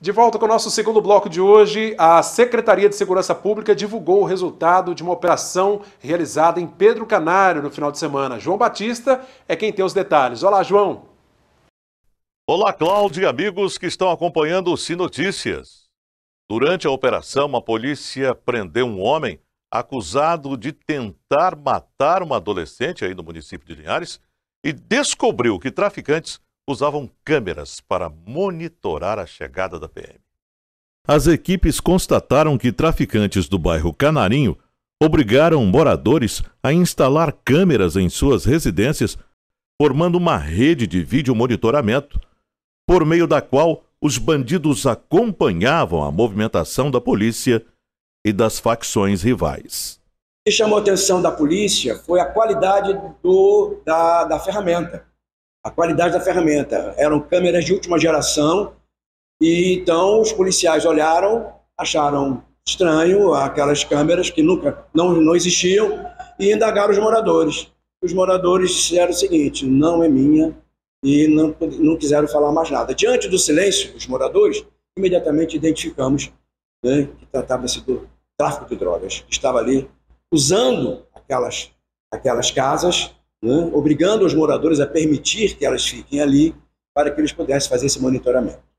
De volta com o nosso segundo bloco de hoje, a Secretaria de Segurança Pública divulgou o resultado de uma operação realizada em Pedro Canário no final de semana. João Batista é quem tem os detalhes. Olá, João. Olá, Cláudio e amigos que estão acompanhando o Ci Notícias. Durante a operação, a polícia prendeu um homem acusado de tentar matar uma adolescente aí no município de Linhares e descobriu que traficantes usavam câmeras para monitorar a chegada da PM. As equipes constataram que traficantes do bairro Canarinho obrigaram moradores a instalar câmeras em suas residências, formando uma rede de vídeo monitoramento, por meio da qual os bandidos acompanhavam a movimentação da polícia e das facções rivais. O que chamou a atenção da polícia foi a qualidade do, da, da ferramenta a qualidade da ferramenta. Eram câmeras de última geração, e então os policiais olharam, acharam estranho aquelas câmeras que nunca não, não existiam e indagaram os moradores. Os moradores disseram o seguinte: não é minha e não, não quiseram falar mais nada. Diante do silêncio dos moradores, imediatamente identificamos né, que tratava-se do tráfico de drogas, que estava ali usando aquelas, aquelas casas né? obrigando os moradores a permitir que elas fiquem ali para que eles pudessem fazer esse monitoramento.